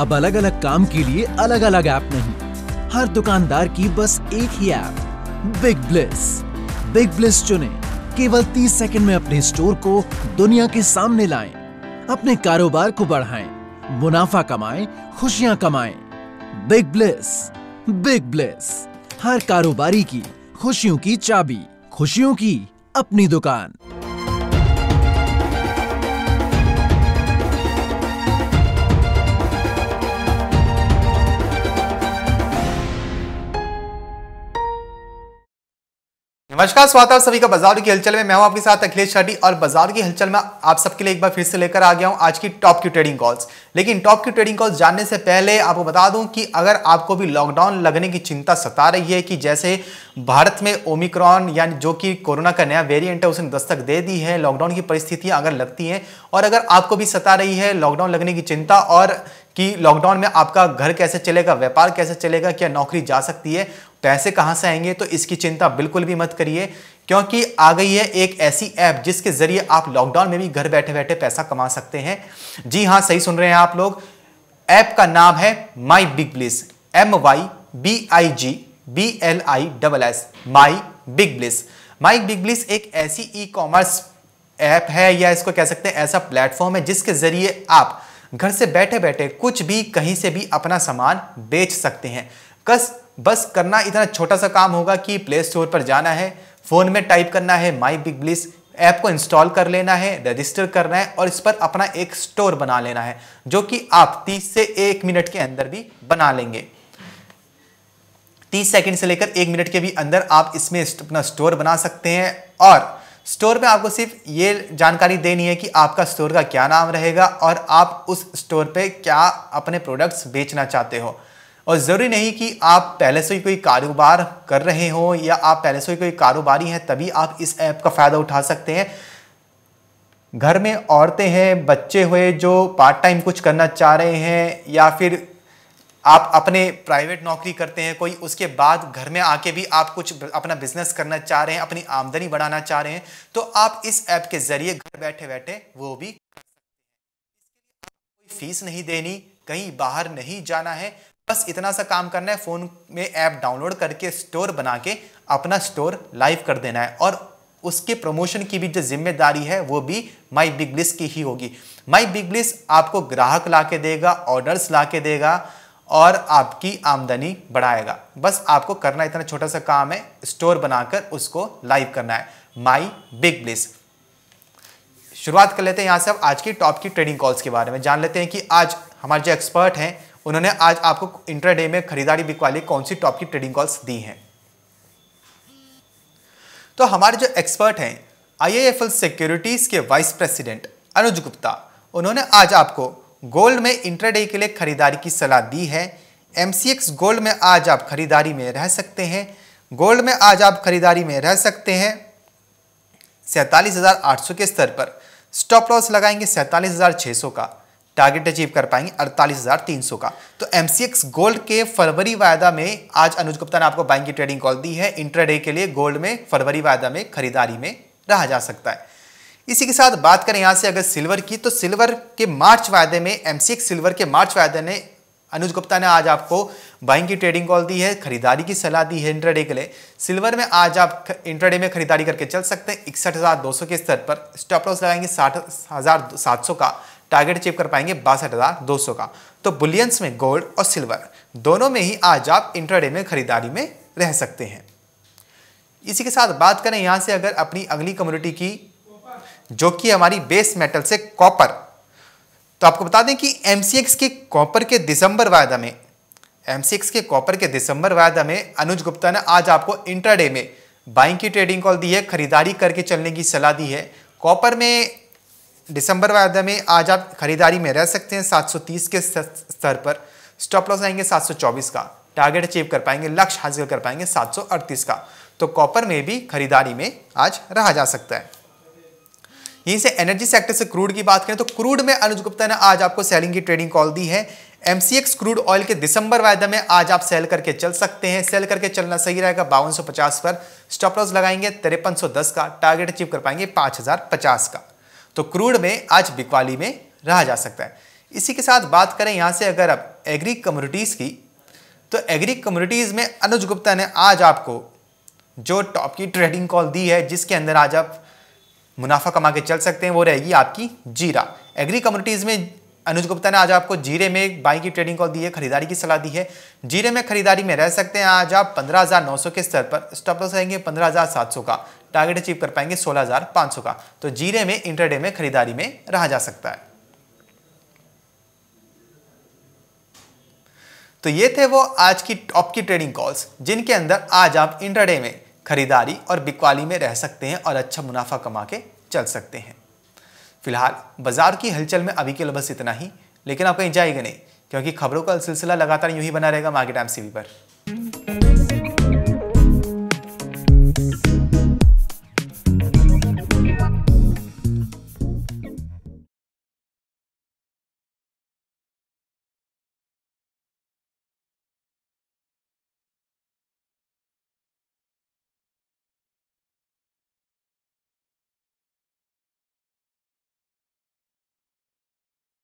अब अलग अलग काम के लिए अलग अलग ऐप नहीं हर दुकानदार की बस एक ही app Big Bliss Big Bliss चुने केवल 30 सेकंड में अपने स्टोर को दुनिया के सामने लाएं, अपने कारोबार को बढ़ाएं, मुनाफा कमाएं, खुशियां कमाएं। बिग ब्लिस बिग ब्लिस हर कारोबारी की खुशियों की चाबी खुशियों की अपनी दुकान नमस्कार स्वागत है सभी का बाजार की हलचल में मैं हूं आपके साथ अखिलेश शाटी और बाजार की हलचल में आप सबके लिए एक बार फिर से लेकर आ गया हूं आज की टॉप की ट्रेडिंग कॉल्स लेकिन टॉप की ट्रेडिंग कॉल्स जानने से पहले आपको बता दूं कि अगर आपको भी लॉकडाउन लगने की चिंता सता रही है कि जैसे भारत में ओमिक्रॉन यानी जो कि कोरोना का नया वेरियंट है उसने दस्तक दे दी है लॉकडाउन की परिस्थितियाँ अगर लगती हैं और अगर आपको भी सता रही है लॉकडाउन लगने की चिंता और कि लॉकडाउन में आपका घर कैसे चलेगा व्यापार कैसे चलेगा क्या नौकरी जा सकती है पैसे तो कहाँ से आएंगे तो इसकी चिंता बिल्कुल भी मत करिए क्योंकि आ गई है एक ऐसी ऐप जिसके ज़रिए आप लॉकडाउन में भी घर बैठे बैठे पैसा कमा सकते हैं जी हाँ सही सुन रहे हैं आप लोग ऐप का नाम है My Big Bliss M Y B I G B L I double S My Big Bliss My Big Bliss एक ऐसी ई कॉमर्स ऐप है या इसको कह सकते हैं ऐसा प्लेटफॉर्म है जिसके ज़रिए आप घर से बैठे बैठे कुछ भी कहीं से भी अपना सामान बेच सकते हैं कस बस करना इतना छोटा सा काम होगा कि प्ले स्टोर पर जाना है फ़ोन में टाइप करना है माई बिग ब्लिस ऐप को इंस्टॉल कर लेना है रजिस्टर करना है और इस पर अपना एक स्टोर बना लेना है जो कि आप 30 से एक मिनट के अंदर भी बना लेंगे 30 सेकंड से लेकर एक मिनट के भी अंदर आप इसमें अपना स्टोर बना सकते हैं और स्टोर में आपको सिर्फ ये जानकारी देनी है कि आपका स्टोर का क्या नाम रहेगा और आप उस स्टोर पर क्या अपने प्रोडक्ट्स बेचना चाहते हो और ज़रूरी नहीं कि आप पहले से ही कोई कारोबार कर रहे हो या आप पहले से ही कोई कारोबारी हैं तभी आप इस ऐप का फ़ायदा उठा सकते हैं घर में औरतें हैं बच्चे हुए जो पार्ट टाइम कुछ करना चाह रहे हैं या फिर आप अपने प्राइवेट नौकरी करते हैं कोई उसके बाद घर में आके भी आप कुछ अपना बिजनेस करना चाह रहे हैं अपनी आमदनी बढ़ाना चाह रहे हैं तो आप इस ऐप के ज़रिए घर बैठे बैठे वो भी फीस नहीं देनी कहीं बाहर नहीं जाना है बस इतना सा काम करना है फ़ोन में ऐप डाउनलोड करके स्टोर बना के अपना स्टोर लाइव कर देना है और उसके प्रमोशन की भी जो जिम्मेदारी है वो भी माई बिग लिस्ट की ही होगी माई बिग लिस्ट आपको ग्राहक ला के देगा ऑर्डर्स ला के देगा और आपकी आमदनी बढ़ाएगा बस आपको करना इतना छोटा सा काम है स्टोर बनाकर उसको लाइव करना है माई बिग ब्लिस शुरुआत कर लेते हैं यहाँ से अब आज की टॉप की ट्रेडिंग कॉल्स के बारे में जान लेते हैं कि आज हमारे जो एक्सपर्ट हैं उन्होंने आज आपको इंट्राडे में खरीदारी बिकवाली कौन सी टॉप की ट्रेडिंग कॉल्स दी हैं तो हमारे जो एक्सपर्ट हैं आईएएफएल सिक्योरिटीज के वाइस प्रेसिडेंट अनुज गुप्ता उन्होंने आज आपको गोल्ड में इंट्राडे के लिए खरीदारी की सलाह दी है एमसीएक्स गोल्ड में आज आप खरीदारी में रह सकते हैं गोल्ड में आज आप खरीदारी में रह सकते हैं सैंतालीस के स्तर पर स्टॉप लॉस लगाएंगे सैंतालीस का टारगेट अचीव कर पाएंगे अड़तालीस का तो एमसीएक्स गोल्ड के फरवरी वायदा में आज अनुज गुप्ता ने आपको बाइंग की ट्रेडिंग कॉल दी है इंट्राडे के लिए गोल्ड में फरवरी वायदा में खरीदारी में रहा जा सकता है इसी के साथ बात करें यहाँ से अगर सिल्वर की तो सिल्वर के मार्च वायदे में एम सिल्वर के मार्च वायदे ने अनुज गुप्ता ने आज आपको बाइंग की ट्रेडिंग कॉल दी है खरीदारी की सलाह दी है इंट्राडे के लिए सिल्वर में आज आप इंट्राडे में खरीदारी करके चल सकते हैं इकसठ के स्तर पर स्टॉप लॉस लगाएंगे साठ का टारगेट अचीव कर पाएंगे बासठ का तो बुलियंस में गोल्ड और सिल्वर दोनों में ही आज आप इंट्राडे में खरीदारी में रह सकते हैं इसी के साथ बात करें यहाँ से अगर अपनी अगली कम्युनिटी की जो कि हमारी बेस मेटल से कॉपर तो आपको बता दें कि एम के कॉपर के दिसंबर वायदा में एम के कॉपर के दिसंबर वायदा में अनुज गुप्ता ने आज आपको इंट्राडे में बाइंग की ट्रेडिंग कॉल दी है खरीदारी करके चलने की सलाह दी है कॉपर में दिसंबर वायदा में आज आप खरीदारी में रह सकते हैं 730 के स्तर पर स्टॉप लॉस आएंगे 724 का टारगेट अचीव कर पाएंगे लक्ष्य हासिल कर पाएंगे 738 का तो कॉपर में भी खरीदारी में आज रहा जा सकता है यहीं से एनर्जी सेक्टर से क्रूड की बात करें तो क्रूड में अनुज गुप्ता ने आज आपको सेलिंग की ट्रेडिंग कॉल दी है एमसीएक्स क्रूड ऑयल के दिसंबर वायदा में आज आप सेल करके चल सकते हैं सेल करके चलना सही रहेगा बावन पर स्टॉप लॉस लगाएंगे तिरपन का टारगेट अचीव कर पाएंगे पाँच का तो क्रूड में आज बिकवाली में रहा जा सकता है इसी के साथ बात करें यहाँ से अगर आप एग्री कम्युनिटीज़ की तो एग्री कम्युनिटीज़ में अनुज गुप्ता ने आज आपको जो टॉप की ट्रेडिंग कॉल दी है जिसके अंदर आज आप मुनाफा कमा के चल सकते हैं वो रहेगी आपकी जीरा एग्री कम्युनिटीज़ में अनुज गुप्ता ने आज आपको जीरे में बाई की ट्रेडिंग कॉल दी है खरीदारी की सलाह दी है जीरे में खरीदारी में रह सकते हैं आज आप 15,900 के स्तर पर स्टॉप लॉस रहेंगे 15,700 का टारगेट अचीव कर पाएंगे 16,500 का तो जीरे में इंटरडे में खरीदारी में रहा जा सकता है तो ये थे वो आज की टॉप की ट्रेडिंग कॉल्स जिनके अंदर आज आप इंटरडे में खरीदारी और बिकवाली में रह सकते हैं और अच्छा मुनाफा कमा के चल सकते हैं फिलहाल बाजार की हलचल में अभी के लिए बस इतना ही लेकिन आप कहीं जाएगा नहीं क्योंकि खबरों का सिलसिला लगातार यूं ही बना रहेगा मार्केट एम पर